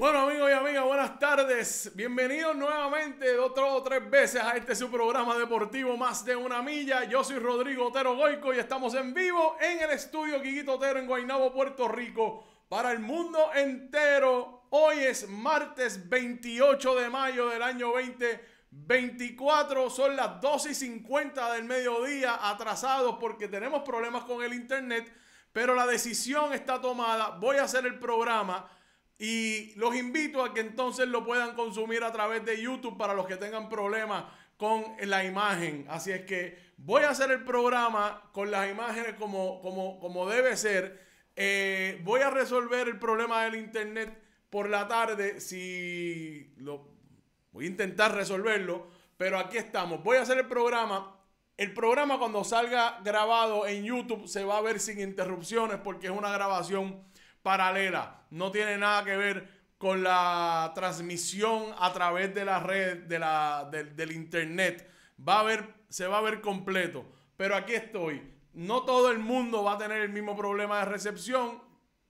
Bueno amigos y amigas, buenas tardes. Bienvenidos nuevamente otro o tres veces a este su programa deportivo Más de una milla. Yo soy Rodrigo Otero Goico y estamos en vivo en el estudio Guiguito Otero en Guaynabo, Puerto Rico, para el mundo entero. Hoy es martes 28 de mayo del año 2024. Son las 12 y 50 del mediodía, atrasados porque tenemos problemas con el internet, pero la decisión está tomada. Voy a hacer el programa y los invito a que entonces lo puedan consumir a través de YouTube para los que tengan problemas con la imagen. Así es que voy a hacer el programa con las imágenes como, como, como debe ser. Eh, voy a resolver el problema del internet por la tarde. Si lo voy a intentar resolverlo, pero aquí estamos. Voy a hacer el programa. El programa cuando salga grabado en YouTube se va a ver sin interrupciones porque es una grabación paralela, no tiene nada que ver con la transmisión a través de la red, de la, del internet. Va a ver, se va a ver completo. Pero aquí estoy. No todo el mundo va a tener el mismo problema de recepción,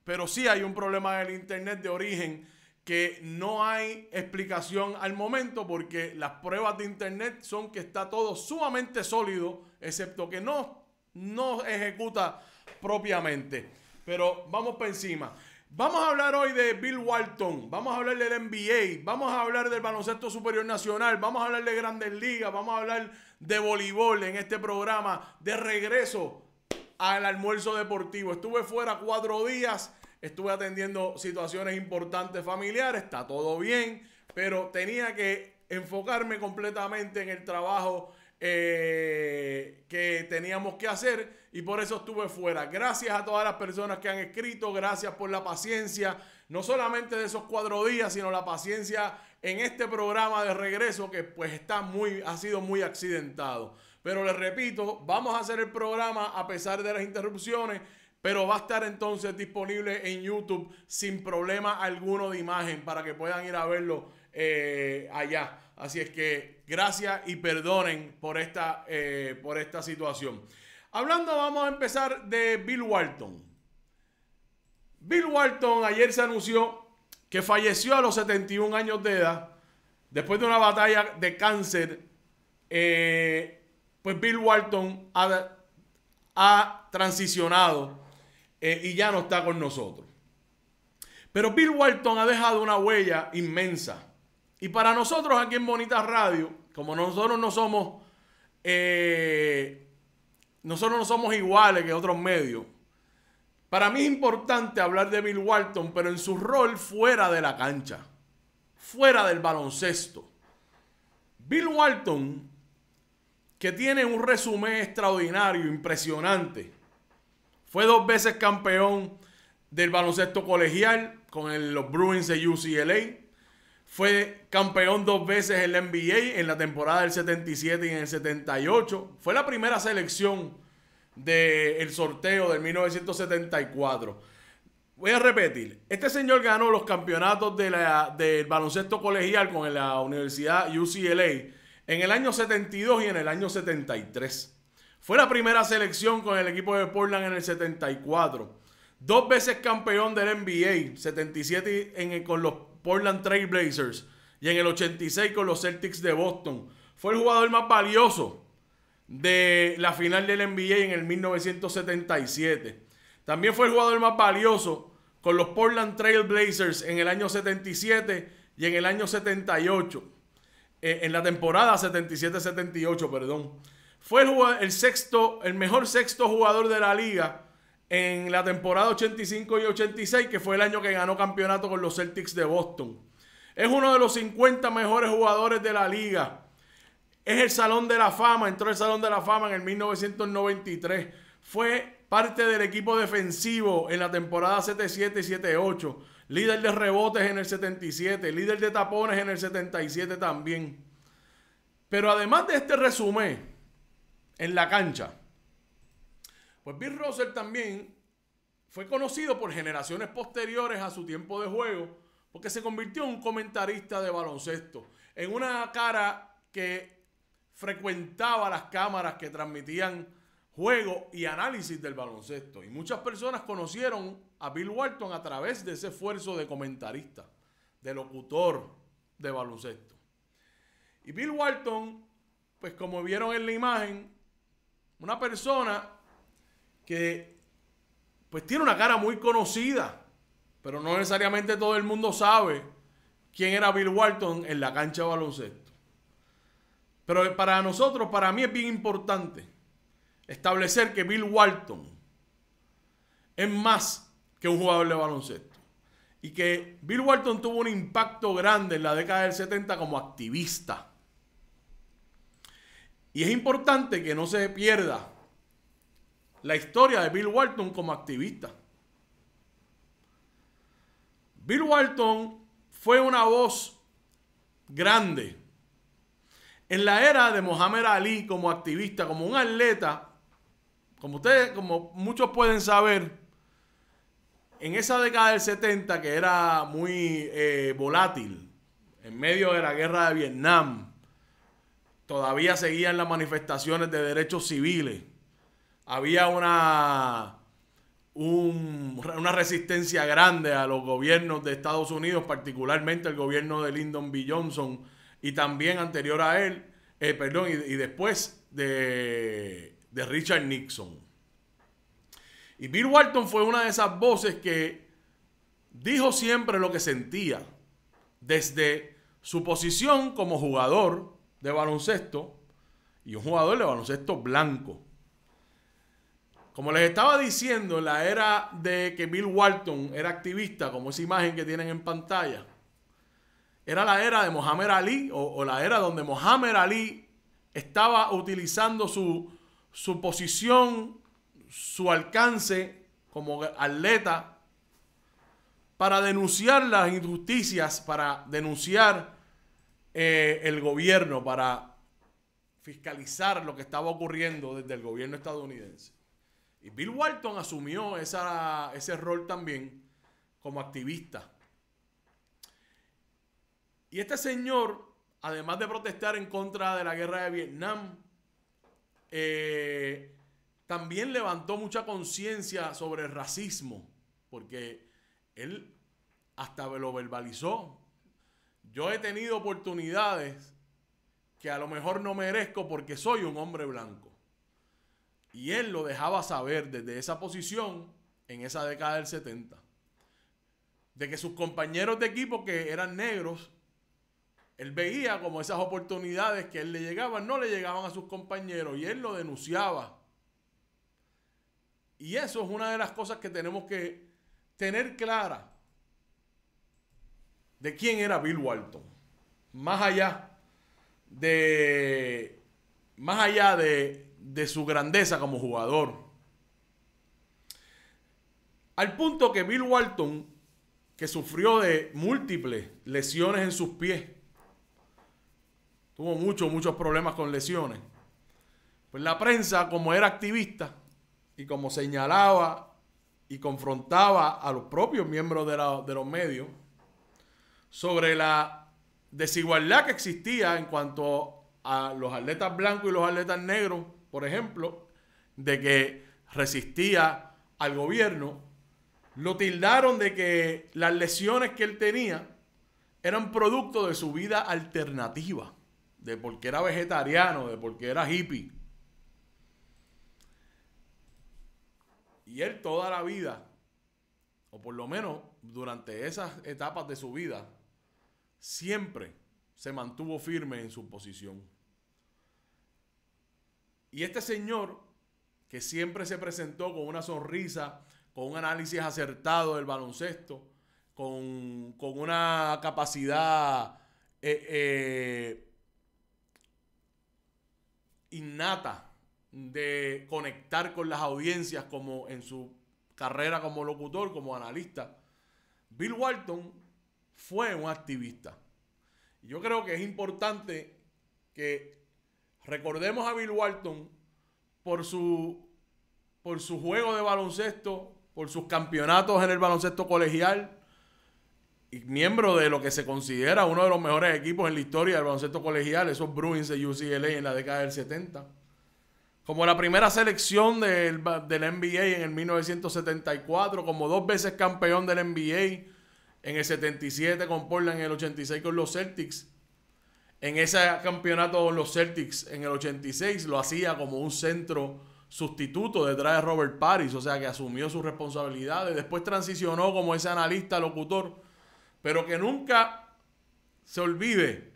pero sí hay un problema del internet de origen que no hay explicación al momento porque las pruebas de internet son que está todo sumamente sólido, excepto que no, no ejecuta propiamente pero vamos para encima. Vamos a hablar hoy de Bill Walton, vamos a hablar del NBA, vamos a hablar del baloncesto superior nacional, vamos a hablar de grandes ligas, vamos a hablar de voleibol en este programa de regreso al almuerzo deportivo. Estuve fuera cuatro días, estuve atendiendo situaciones importantes familiares, está todo bien, pero tenía que enfocarme completamente en el trabajo eh, teníamos que hacer y por eso estuve fuera. Gracias a todas las personas que han escrito, gracias por la paciencia, no solamente de esos cuatro días, sino la paciencia en este programa de regreso que pues está muy, ha sido muy accidentado. Pero les repito, vamos a hacer el programa a pesar de las interrupciones, pero va a estar entonces disponible en YouTube sin problema alguno de imagen para que puedan ir a verlo eh, allá. Así es que Gracias y perdonen por esta, eh, por esta situación. Hablando, vamos a empezar de Bill Walton. Bill Walton ayer se anunció que falleció a los 71 años de edad después de una batalla de cáncer. Eh, pues Bill Walton ha, ha transicionado eh, y ya no está con nosotros. Pero Bill Walton ha dejado una huella inmensa. Y para nosotros aquí en Bonita Radio, como nosotros no somos, eh, nosotros no somos iguales que otros medios. Para mí es importante hablar de Bill Walton, pero en su rol fuera de la cancha, fuera del baloncesto. Bill Walton, que tiene un resumen extraordinario, impresionante, fue dos veces campeón del baloncesto colegial con los Bruins de UCLA. Fue campeón dos veces en la NBA en la temporada del 77 y en el 78. Fue la primera selección del sorteo del 1974. Voy a repetir. Este señor ganó los campeonatos del baloncesto colegial con la Universidad UCLA en el año 72 y en el año 73. Fue la primera selección con el equipo de Portland en el 74. Dos veces campeón del NBA, 77 en con los Portland Trail Blazers y en el 86 con los Celtics de Boston. Fue el jugador más valioso de la final del NBA en el 1977. También fue el jugador más valioso con los Portland Trail Blazers en el año 77 y en el año 78. Eh, en la temporada 77-78, perdón. Fue el, sexto, el mejor sexto jugador de la liga en la temporada 85 y 86, que fue el año que ganó campeonato con los Celtics de Boston. Es uno de los 50 mejores jugadores de la liga. Es el Salón de la Fama, entró el Salón de la Fama en el 1993. Fue parte del equipo defensivo en la temporada 77 y 78. Líder de rebotes en el 77, líder de tapones en el 77 también. Pero además de este resumen, en la cancha, pues Bill Russell también fue conocido por generaciones posteriores a su tiempo de juego porque se convirtió en un comentarista de baloncesto, en una cara que frecuentaba las cámaras que transmitían juego y análisis del baloncesto. Y muchas personas conocieron a Bill Walton a través de ese esfuerzo de comentarista, de locutor de baloncesto. Y Bill Walton, pues como vieron en la imagen, una persona que pues tiene una cara muy conocida, pero no necesariamente todo el mundo sabe quién era Bill Walton en la cancha de baloncesto. Pero para nosotros, para mí es bien importante establecer que Bill Walton es más que un jugador de baloncesto. Y que Bill Walton tuvo un impacto grande en la década del 70 como activista. Y es importante que no se pierda la historia de Bill Walton como activista. Bill Walton fue una voz grande en la era de Mohammed Ali como activista, como un atleta. Como ustedes, como muchos pueden saber, en esa década del 70 que era muy eh, volátil, en medio de la guerra de Vietnam, todavía seguían las manifestaciones de derechos civiles había una, una resistencia grande a los gobiernos de Estados Unidos, particularmente el gobierno de Lyndon B. Johnson y también anterior a él, eh, perdón, y, después de, de, Richard Nixon. Y Bill Walton fue una de esas voces que dijo siempre lo que sentía desde su posición como jugador de baloncesto y un jugador de baloncesto blanco. Como les estaba diciendo, en la era de que Bill Walton era activista, como esa imagen que tienen en pantalla, era la era de Mohamed Ali o, la era donde Mohammed Ali estaba utilizando su, posición, su alcance como atleta para denunciar las injusticias, para denunciar eh, el gobierno, para fiscalizar lo que estaba ocurriendo desde el gobierno estadounidense. Y Bill Walton asumió ese rol también como activista. Y este señor, además de protestar en contra de la guerra de Vietnam, eh, también levantó mucha conciencia sobre el racismo, porque él hasta lo verbalizó. Yo he tenido oportunidades que a lo mejor no merezco porque soy un hombre blanco. Y él lo dejaba saber desde esa posición en esa década del 70. De que sus compañeros de equipo que eran negros, él veía como esas oportunidades que él le llegaban, no le llegaban a sus compañeros y él lo denunciaba. Y eso es una de las cosas que tenemos que tener clara de quién era Bill Walton. Más allá de más allá de de su grandeza como jugador. Al punto que Bill Walton, que sufrió de múltiples lesiones en sus pies, tuvo muchos, muchos problemas con lesiones. Pues la prensa, como era activista y como señalaba y confrontaba a los propios miembros de, de los medios sobre la desigualdad que existía en cuanto a los atletas blancos y los atletas negros por ejemplo, de que resistía al gobierno, lo tildaron de que las lesiones que él tenía eran producto de su vida alternativa, de porque era vegetariano, de porque era hippie. Y él toda la vida, o por lo menos durante esas etapas de su vida, siempre se mantuvo firme en su posición. Y este señor, que siempre se presentó con una sonrisa, con un análisis acertado del baloncesto, con, una capacidad eh, eh, innata de conectar con las audiencias como en su carrera como locutor, como analista. Bill Walton fue un activista. Yo creo que es importante que Recordemos a Bill Walton por su, por su juego de baloncesto, por sus campeonatos en el baloncesto colegial, y miembro de lo que se considera uno de los mejores equipos en la historia del baloncesto colegial, esos Bruins de UCLA en la década del 70. Como la primera selección del, del NBA en el 1974, como dos veces campeón del NBA en el 77 con Portland, en el 86 con los Celtics en ese campeonato con los Celtics en el 86 lo hacía como un centro sustituto detrás de Robert Paris, o sea que asumió sus responsabilidades, después transicionó como ese analista locutor, pero que nunca se olvide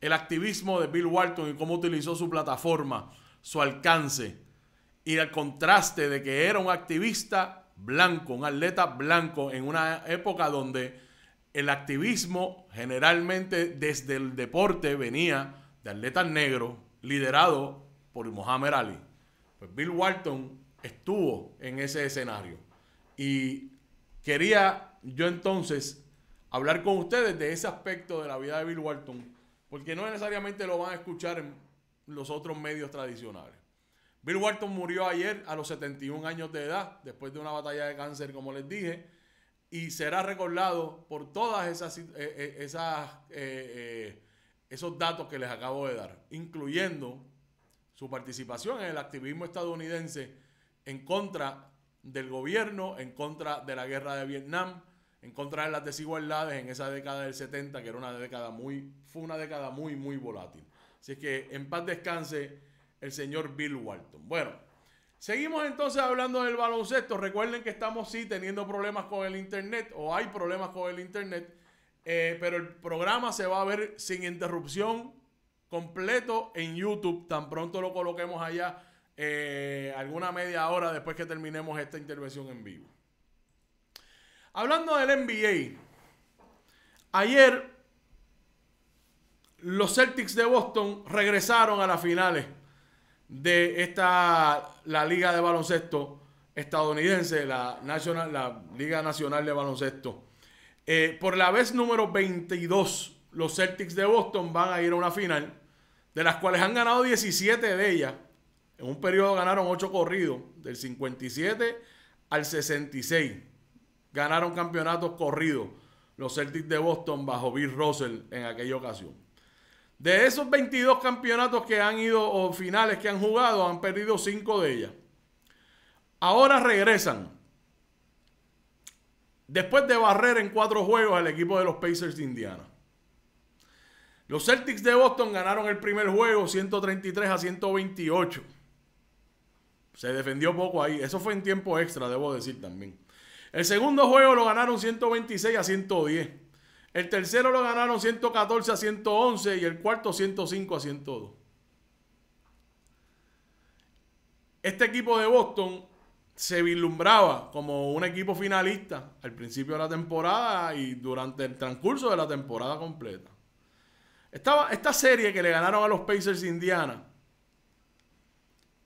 el activismo de Bill Walton y cómo utilizó su plataforma, su alcance y el contraste de que era un activista blanco, un atleta blanco en una época donde el activismo generalmente desde el deporte venía de atletas negros liderado por Mohamed Ali. Pues Bill Walton estuvo en ese escenario. Y quería yo entonces hablar con ustedes de ese aspecto de la vida de Bill Walton, porque no necesariamente lo van a escuchar en los otros medios tradicionales. Bill Walton murió ayer a los 71 años de edad, después de una batalla de cáncer, como les dije y será recordado por todas esas, eh, eh, esas eh, esos datos que les acabo de dar, incluyendo su participación en el activismo estadounidense en contra del gobierno, en contra de la guerra de Vietnam, en contra de las desigualdades en esa década del 70, que era una década muy, fue una década muy, muy volátil. Así que en paz descanse el señor Bill Walton. Bueno, Seguimos entonces hablando del baloncesto. Recuerden que estamos sí teniendo problemas con el internet o hay problemas con el internet, eh, pero el programa se va a ver sin interrupción completo en YouTube. Tan pronto lo coloquemos allá eh, alguna media hora después que terminemos esta intervención en vivo. Hablando del NBA, ayer los Celtics de Boston regresaron a las finales de esta, la Liga de Baloncesto estadounidense, la, la Liga Nacional de Baloncesto. Eh, por la vez número 22, los Celtics de Boston van a ir a una final, de las cuales han ganado 17 de ellas. En un periodo ganaron 8 corridos, del 57 al 66. Ganaron campeonatos corridos los Celtics de Boston bajo Bill Russell en aquella ocasión. De esos 22 campeonatos que han ido o finales que han jugado, han perdido 5 de ellas. Ahora regresan. Después de barrer en cuatro juegos al equipo de los Pacers de Indiana. Los Celtics de Boston ganaron el primer juego 133 a 128. Se defendió poco ahí. Eso fue en tiempo extra, debo decir también. El segundo juego lo ganaron 126 a 110. El tercero lo ganaron 114 a 111 y el cuarto 105 a 102. Este equipo de Boston se vislumbraba como un equipo finalista al principio de la temporada y durante el transcurso de la temporada completa. Esta, esta serie que le ganaron a los Pacers Indiana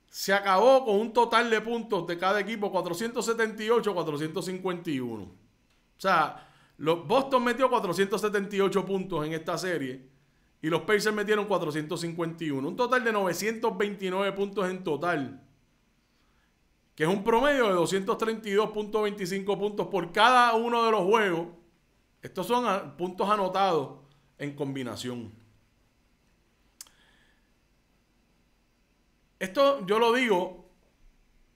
se acabó con un total de puntos de cada equipo 478-451. O sea, Boston metió 478 puntos en esta serie y los Pacers metieron 451. Un total de 929 puntos en total, que es un promedio de 232.25 puntos por cada uno de los juegos. Estos son puntos anotados en combinación. Esto yo lo digo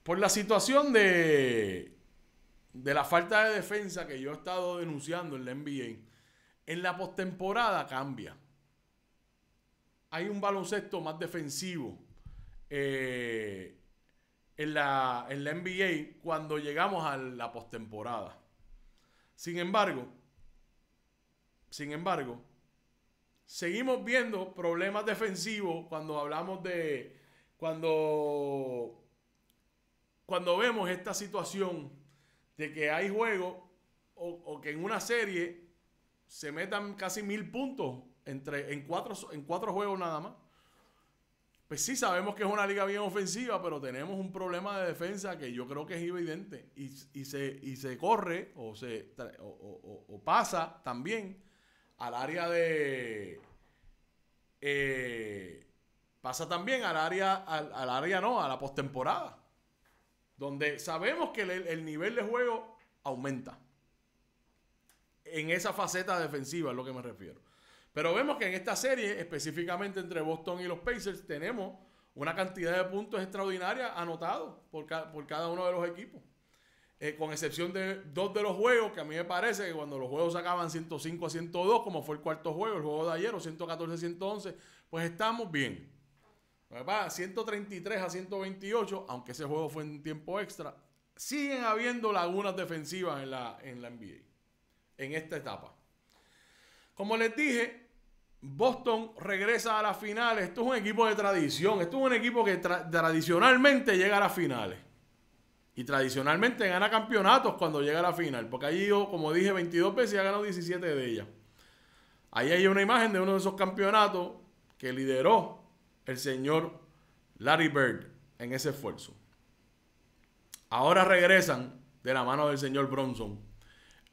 por la situación de de la falta de defensa que yo he estado denunciando en la NBA, en la postemporada cambia. Hay un baloncesto más defensivo eh, en, la, en la NBA cuando llegamos a la postemporada. Sin embargo, sin embargo, seguimos viendo problemas defensivos cuando hablamos de. cuando. cuando vemos esta situación de que hay juegos o, que en una serie se metan casi mil puntos entre, en, cuatro, en cuatro juegos nada más. Pues sí, sabemos que es una liga bien ofensiva, pero tenemos un problema de defensa que yo creo que es evidente y, se, y se, corre o, se, o, o pasa también al área de... Eh, pasa también al área, al área no, a la postemporada donde sabemos que el, nivel de juego aumenta. En esa faceta defensiva es lo que me refiero. Pero vemos que en esta serie, específicamente entre Boston y los Pacers, tenemos una cantidad de puntos extraordinaria anotados por, por cada uno de los equipos. Eh, con excepción de dos de los juegos, que a mí me parece que cuando los juegos sacaban 105 a 102, como fue el cuarto juego, el juego de ayer, o 114 a 111, pues estamos bien. 133 pues a 128, aunque ese juego fue en tiempo extra, siguen habiendo lagunas defensivas en la, en la NBA, en esta etapa. Como les dije, Boston regresa a las finales. Esto es un equipo de tradición. Esto es un equipo que tradicionalmente llega a las finales. Y tradicionalmente gana campeonatos cuando llega a la final. Porque ha como dije, 22 veces y ha ganado 17 de ellas. Ahí hay una imagen de uno de esos campeonatos que lideró el señor Larry Bird en ese esfuerzo. Ahora regresan de la mano del señor Bronson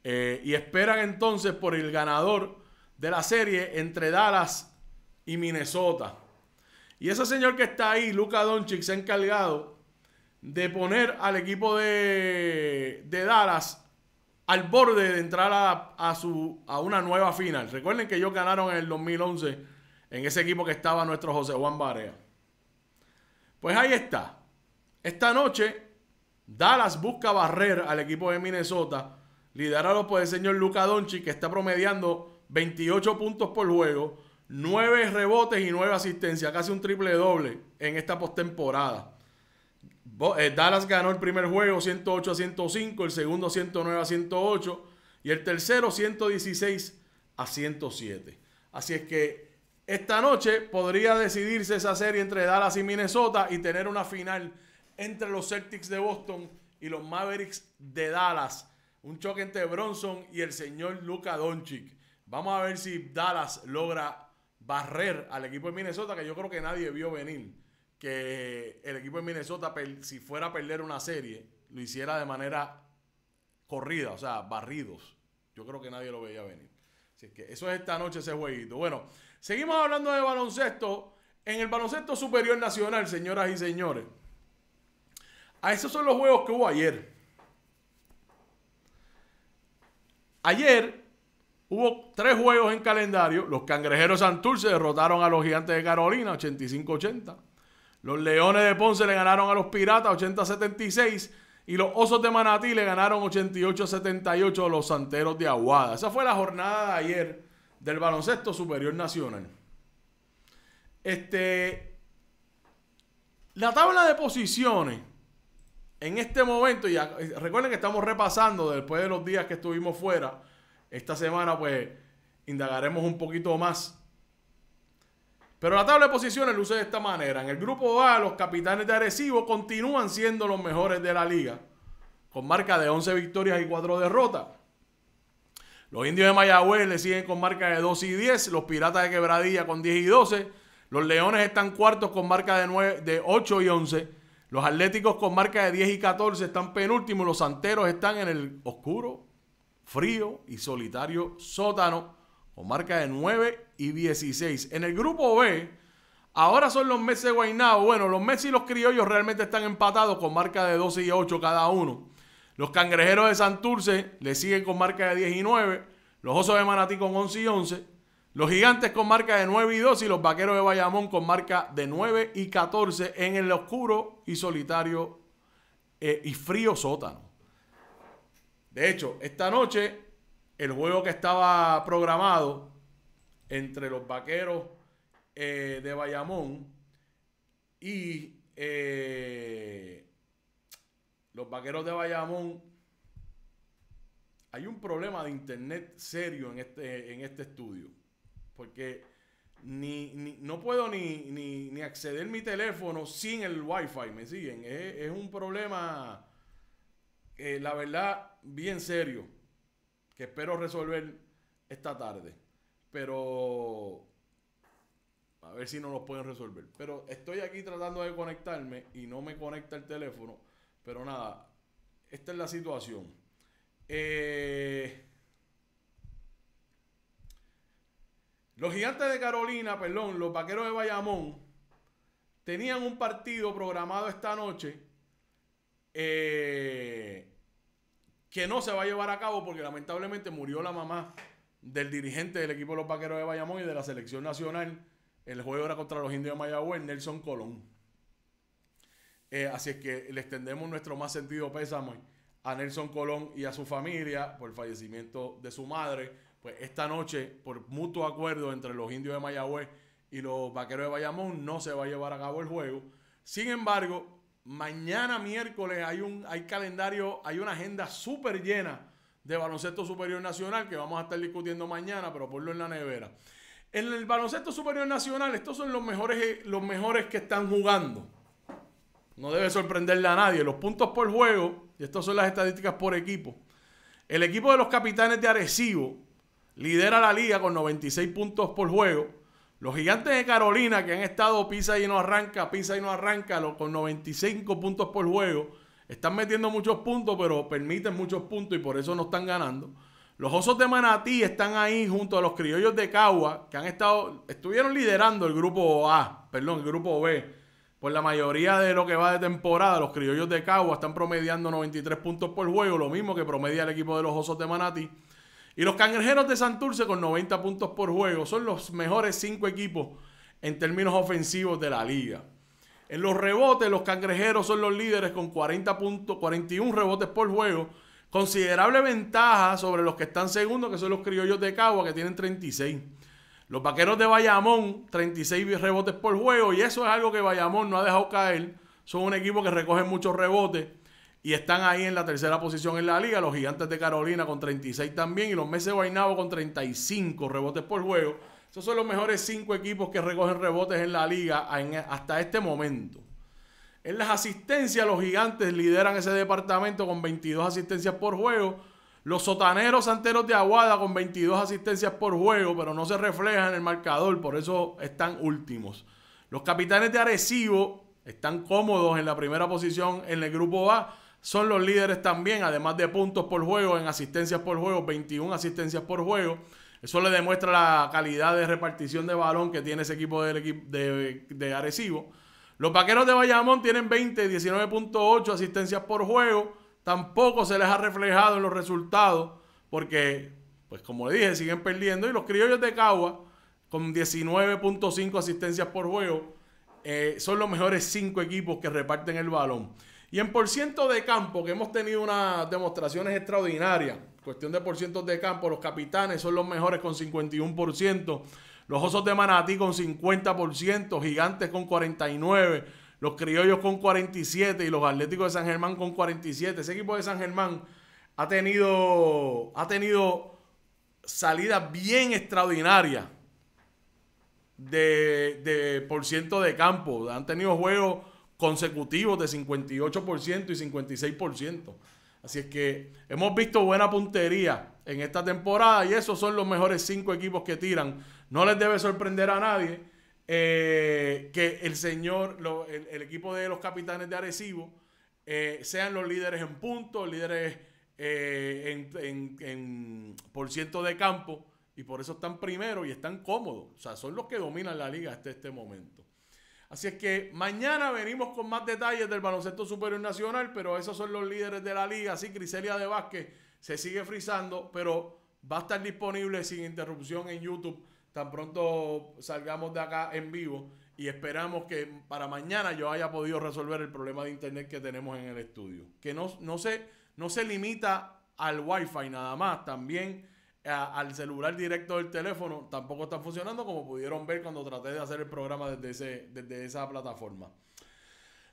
eh, y esperan entonces por el ganador de la serie entre Dallas y Minnesota. Y ese señor que está ahí, Luca Doncic, se ha encargado de poner al equipo de, Dallas al borde de entrar a, su, a una nueva final. Recuerden que ellos ganaron en el 2011 en ese equipo que estaba nuestro José Juan Barea. Pues ahí está. Esta noche, Dallas busca barrer al equipo de Minnesota, liderado por pues, el señor Luca Donchi, que está promediando 28 puntos por juego, 9 rebotes y 9 asistencias, casi un triple doble en esta postemporada. Eh, Dallas ganó el primer juego 108 a 105, el segundo 109 a 108 y el tercero 116 a 107. Así es que esta noche podría decidirse esa serie entre Dallas y Minnesota y tener una final entre los Celtics de Boston y los Mavericks de Dallas. Un choque entre Bronson y el señor Luka Doncic. Vamos a ver si Dallas logra barrer al equipo de Minnesota, que yo creo que nadie vio venir. Que el equipo de Minnesota, si fuera a perder una serie, lo hiciera de manera corrida, o sea, barridos. Yo creo que nadie lo veía venir. Así que eso es esta noche ese jueguito. Bueno, Seguimos hablando de baloncesto. En el baloncesto superior nacional, señoras y señores. A esos son los juegos que hubo ayer. Ayer hubo tres juegos en calendario. Los cangrejeros Santurce derrotaron a los gigantes de Carolina, 85-80. Los leones de Ponce le ganaron a los piratas, 80-76. Y los osos de Manatí le ganaron 88-78 a los santeros de Aguada. Esa fue la jornada de ayer del baloncesto superior nacional. Este, la tabla de posiciones en este momento, ya recuerden que estamos repasando después de los días que estuvimos fuera, esta semana pues indagaremos un poquito más. Pero la tabla de posiciones luce de esta manera. En el grupo A, los capitanes de agresivo continúan siendo los mejores de la liga, con marca de 11 victorias y 4 derrotas. Los indios de Mayagüez le siguen con marca de 2 y 10. Los piratas de Quebradilla con 10 y 12. Los leones están cuartos con marca de, 9, de 8 y 11. Los atléticos con marca de 10 y 14 están penúltimos. Los santeros están en el oscuro, frío y solitario sótano con marca de 9 y 16. En el grupo B, ahora son los meses de Bueno, los meses y los criollos realmente están empatados con marca de 12 y 8 cada uno. Los cangrejeros de Santurce le siguen con marca de 10 y 9. Los osos de Manatí con 11 y 11. Los gigantes con marca de 9 y 2. Y los vaqueros de Bayamón con marca de 9 y 14 en el oscuro y solitario eh, y frío sótano. De hecho, esta noche el juego que estaba programado entre los vaqueros eh, de Bayamón y eh, los vaqueros de Bayamón, hay un problema de internet serio en este, en este estudio. Porque no puedo ni, ni, ni, acceder mi teléfono sin el wifi, ¿me siguen? Es, un problema, eh, la verdad, bien serio, que espero resolver esta tarde. Pero a ver si no lo pueden resolver. Pero estoy aquí tratando de conectarme y no me conecta el teléfono. Pero nada, esta es la situación. Eh, los gigantes de Carolina, perdón, los Paqueros de Bayamón, tenían un partido programado esta noche eh, que no se va a llevar a cabo porque lamentablemente murió la mamá del dirigente del equipo de los Paqueros de Bayamón y de la selección nacional. El juego era contra los indios de Mayagüez, Nelson Colón. Eh, así es que le extendemos nuestro más sentido pésame a Nelson Colón y a su familia por el fallecimiento de su madre. Pues esta noche, por mutuo acuerdo entre los indios de Mayagüez y los vaqueros de Bayamón, no se va a llevar a cabo el juego. Sin embargo, mañana miércoles hay un hay calendario, hay una agenda súper llena de baloncesto superior nacional que vamos a estar discutiendo mañana, pero ponlo en la nevera. En el baloncesto superior nacional, estos son los mejores, los mejores que están jugando. No debe sorprenderle a nadie. Los puntos por juego, y estas son las estadísticas por equipo. El equipo de los capitanes de Arecibo lidera la liga con 96 puntos por juego. Los gigantes de Carolina, que han estado pisa y no arranca, pisa y no arranca, con 95 puntos por juego, están metiendo muchos puntos, pero permiten muchos puntos y por eso no están ganando. Los osos de Manatí están ahí junto a los criollos de Cagua, que han estado, estuvieron liderando el grupo A, perdón, el grupo B por pues la mayoría de lo que va de temporada, los criollos de Cagua están promediando 93 puntos por juego, lo mismo que promedia el equipo de los Osos de Manati, Y los Cangrejeros de Santurce con 90 puntos por juego son los mejores cinco equipos en términos ofensivos de la liga. En los rebotes, los Cangrejeros son los líderes con 41 rebotes por juego. Considerable ventaja sobre los que están segundos, que son los criollos de Cagua, que tienen 36. Los vaqueros de Bayamón, 36 rebotes por juego, y eso es algo que Bayamón no ha dejado caer. Son un equipo que recoge muchos rebotes y están ahí en la tercera posición en la liga. Los gigantes de Carolina con 36 también y los Meses de con 35 rebotes por juego. Esos son los mejores cinco equipos que recogen rebotes en la liga hasta este momento. En las asistencias, los gigantes lideran ese departamento con 22 asistencias por juego. Los sotaneros santeros de Aguada con 22 asistencias por juego, pero no se refleja en el marcador, por eso están últimos. Los capitanes de Arecibo están cómodos en la primera posición en el grupo A. Son los líderes también, además de puntos por juego, en asistencias por juego, 21 asistencias por juego. Eso le demuestra la calidad de repartición de balón que tiene ese equipo de, de Arecibo. Los vaqueros de Bayamón tienen 20, 19.8 asistencias por juego tampoco se les ha reflejado en los resultados, porque, pues como dije, siguen perdiendo. Y los criollos de Cagua, con 19.5 asistencias por juego, eh, son los mejores cinco equipos que reparten el balón. Y en por ciento de campo, que hemos tenido unas demostraciones extraordinarias, cuestión de por ciento de campo, los capitanes son los mejores con 51%, los osos de Manatí con 50%, gigantes con 49% los criollos con 47 y los Atléticos de San Germán con 47. Ese equipo de San Germán ha tenido, ha tenido salidas bien extraordinarias de, de por ciento de campo. Han tenido juegos consecutivos de 58% y 56%. Así es que hemos visto buena puntería en esta temporada y esos son los mejores cinco equipos que tiran. No les debe sorprender a nadie eh, que el señor, el, equipo de los capitanes de Arecibo eh, sean los líderes en puntos, líderes eh, en, por ciento de campo, y por eso están primero y están cómodos. O sea, son los que dominan la liga hasta este momento. Así es que mañana venimos con más detalles del baloncesto superior nacional, pero esos son los líderes de la liga. Así Criselia de Vázquez se sigue frizando, pero va a estar disponible sin interrupción en YouTube Tan pronto salgamos de acá en vivo y esperamos que para mañana yo haya podido resolver el problema de internet que tenemos en el estudio. Que no, no, se, no se limita al wifi nada más, también eh, al celular directo del teléfono tampoco está funcionando como pudieron ver cuando traté de hacer el programa desde, ese, desde esa plataforma.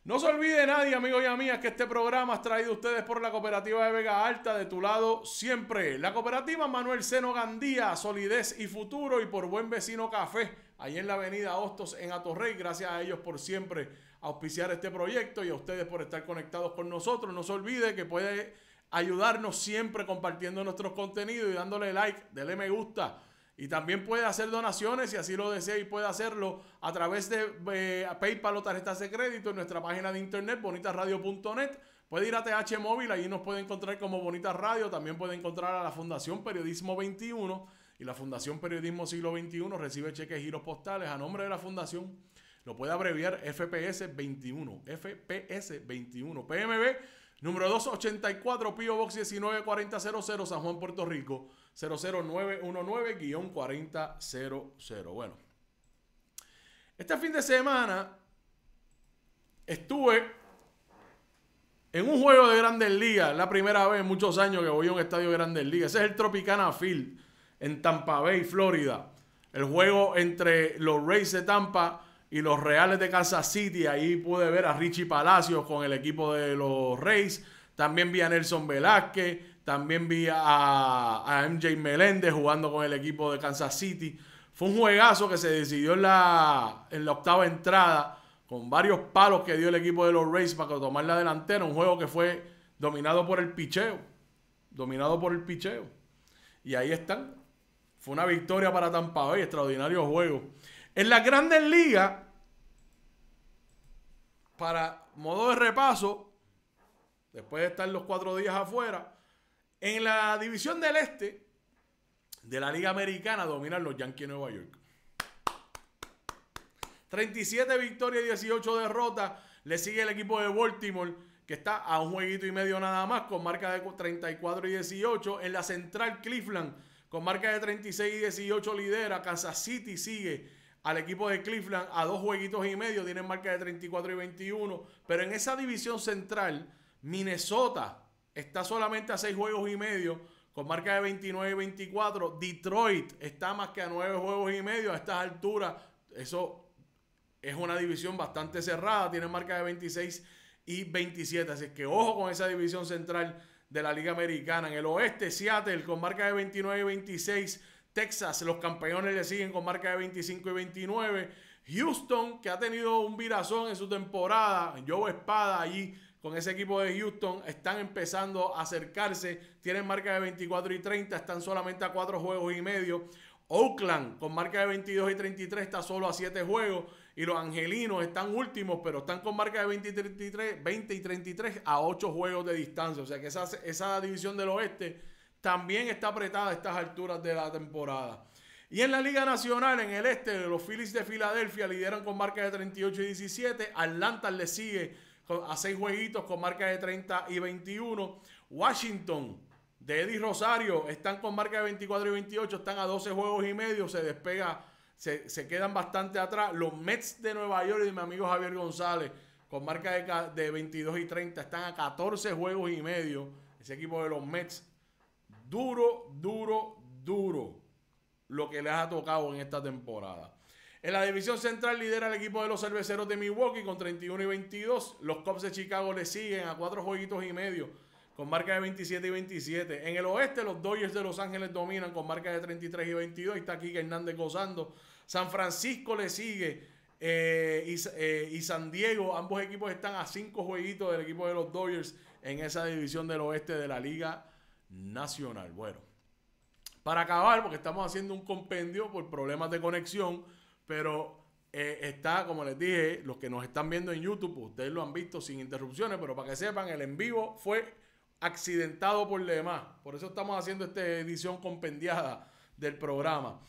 No se olvide nadie, amigos y amigas, que este programa es traído a ustedes por la Cooperativa de Vega Alta, de tu lado siempre. La Cooperativa Manuel Seno Gandía, Solidez y Futuro, y por Buen Vecino Café, ahí en la Avenida Hostos, en Atorrey. Gracias a ellos por siempre auspiciar este proyecto y a ustedes por estar conectados con nosotros. No se olvide que puede ayudarnos siempre compartiendo nuestros contenidos y dándole like, dele me gusta y también puede hacer donaciones, si así lo desea y puede hacerlo a través de eh, PayPal o tarjetas de crédito en nuestra página de internet bonitasradio.net. Puede ir a TH Móvil, ahí nos puede encontrar como Bonita Radio. También puede encontrar a la Fundación Periodismo 21 y la Fundación Periodismo Siglo XXI recibe cheques giros postales a nombre de la Fundación. Lo puede abreviar FPS 21, FPS 21, PMB número 284, Pio Box 19400 San Juan, Puerto Rico. 00919-4000. Bueno, este fin de semana estuve en un juego de Grandes Ligas. La primera vez en muchos años que voy a un estadio de Grandes Ligas. Ese es el Tropicana Field en Tampa Bay, Florida. El juego entre los Rays de Tampa y los Reales de Kansas City. Ahí pude ver a Richie Palacios con el equipo de los Rays. También vi a Nelson Velázquez. También vi a, MJ Meléndez jugando con el equipo de Kansas City. Fue un juegazo que se decidió en la, en la octava entrada con varios palos que dio el equipo de los Rays para tomar la delantera. Un juego que fue dominado por el picheo. Dominado por el picheo. Y ahí están. Fue una victoria para Tampa Bay. Extraordinario juego. En las grandes ligas, para modo de repaso, después de estar los cuatro días afuera, en la división del este de la Liga Americana dominan los Yankees de Nueva York. 37 victorias y 18 derrotas. Le sigue el equipo de Baltimore, que está a un jueguito y medio nada más, con marca de 34 y 18. En la central, Cleveland, con marca de 36 y 18, lidera. Kansas City sigue al equipo de Cleveland a dos jueguitos y medio. Tienen marca de 34 y 21. Pero en esa división central, Minnesota está solamente a 6 juegos y medio con marca de 29 y 24. Detroit está más que a 9 juegos y medio a estas alturas. Eso es una división bastante cerrada, tiene marca de 26 y 27. Así que ojo con esa división central de la Liga Americana. En el oeste, Seattle con marca de 29 y 26. Texas, los campeones le siguen con marca de 25 y 29. Houston, que ha tenido un virazón en su temporada. Joe Espada allí con ese equipo de Houston. Están empezando a acercarse. Tienen marca de 24 y 30. Están solamente a 4 juegos y medio. Oakland con marca de 22 y 33 está solo a 7 juegos. Y los Angelinos están últimos, pero están con marca de 20 y 33, a 8 juegos de distancia. O sea que esa, esa división del oeste también está apretada a estas alturas de la temporada. Y en la Liga Nacional, en el este, los Phillies de Filadelfia lideran con marca de 38 y 17. Atlanta le sigue a seis jueguitos con marca de 30 y 21. Washington de Eddie Rosario están con marca de 24 y 28, están a 12 juegos y medio, se despega, se, quedan bastante atrás. Los Mets de Nueva York y mi amigo Javier González con marca de, de 22 y 30 están a 14 juegos y medio. Ese equipo de los Mets, duro, duro, duro lo que les ha tocado en esta temporada. En la división central lidera el equipo de los cerveceros de Milwaukee con 31 y 22. Los Cubs de Chicago le siguen a cuatro jueguitos y medio con marca de 27 y 27. En el oeste los Dodgers de Los Ángeles dominan con marca de 33 y 22. Ahí está aquí Hernández gozando. San Francisco le sigue eh, y, eh, y, San Diego. Ambos equipos están a cinco jueguitos del equipo de los Dodgers en esa división del oeste de la Liga Nacional. Bueno, para acabar, porque estamos haciendo un compendio por problemas de conexión. Pero eh, está, como les dije, los que nos están viendo en YouTube, ustedes lo han visto sin interrupciones, pero para que sepan, el en vivo fue accidentado por demás. Por eso estamos haciendo esta edición compendiada del programa.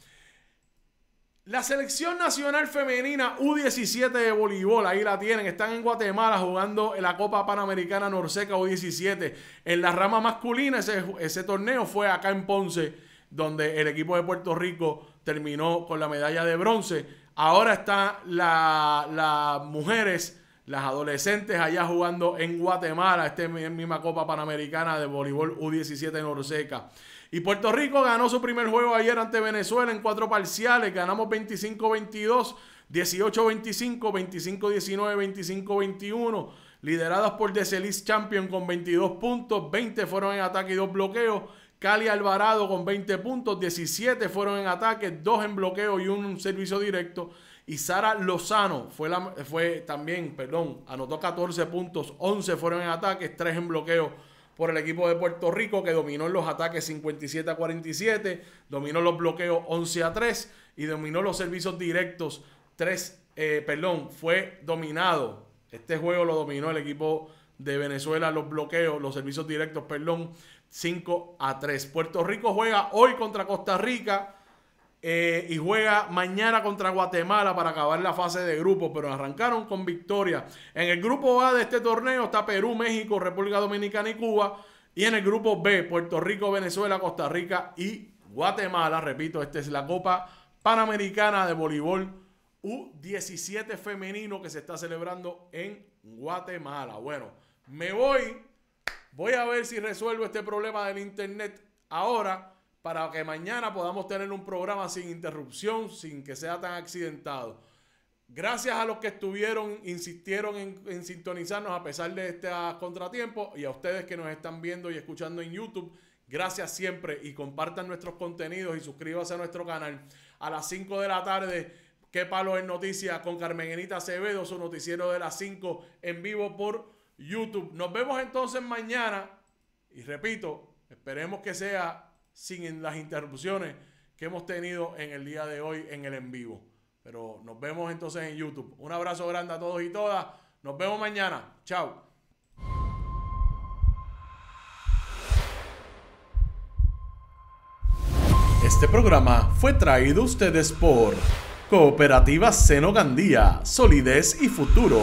La selección nacional femenina U17 de voleibol, ahí la tienen, están en Guatemala jugando en la Copa Panamericana Norseca U17. En la rama masculina, ese, ese torneo fue acá en Ponce, donde el equipo de Puerto Rico terminó con la medalla de bronce. Ahora están las mujeres, las adolescentes allá jugando en Guatemala, esta es misma Copa Panamericana de Voleibol U17 en Orseca. Y Puerto Rico ganó su primer juego ayer ante Venezuela en cuatro parciales, ganamos 25-22. 18-25, 25-19, 25-21, lideradas por Celis Champion con 22 puntos, 20 fueron en ataque y dos bloqueos, Cali Alvarado con 20 puntos, 17 fueron en ataque, 2 en bloqueo y 1 servicio directo. Y Sara Lozano fue, también, perdón, anotó 14 puntos, 11 fueron en ataques, 3 en bloqueo por el equipo de Puerto Rico que dominó los ataques 57 a 47, dominó los bloqueos 11 a 3 y dominó los servicios directos 3, eh, perdón, fue dominado. Este juego lo dominó el equipo de Venezuela, los bloqueos, los servicios directos, perdón, 5 a 3. Puerto Rico juega hoy contra Costa Rica eh, y juega mañana contra Guatemala para acabar la fase de grupo, pero arrancaron con victoria. En el grupo A de este torneo está Perú, México, República Dominicana y Cuba. Y en el grupo B, Puerto Rico, Venezuela, Costa Rica y Guatemala. Repito, esta es la Copa Panamericana de Voleibol U17 femenino que se está celebrando en Guatemala. Bueno, me voy Voy a ver si resuelvo este problema del internet ahora para que mañana podamos tener un programa sin interrupción, sin que sea tan accidentado. Gracias a los que estuvieron, insistieron en, sintonizarnos a pesar de este contratiempo y a ustedes que nos están viendo y escuchando en YouTube. Gracias siempre y compartan nuestros contenidos y suscríbanse a nuestro canal. A las 5 de la tarde, ¿Qué palo en noticias Con Carmen Carmenita Acevedo, su noticiero de las 5 en vivo por YouTube. Nos vemos entonces mañana. Y repito, esperemos que sea sin las interrupciones que hemos tenido en el día de hoy en el en vivo. Pero nos vemos entonces en YouTube. Un abrazo grande a todos y todas. Nos vemos mañana. Chao. Este programa fue traído a ustedes por Cooperativa Seno Gandía, Solidez y Futuro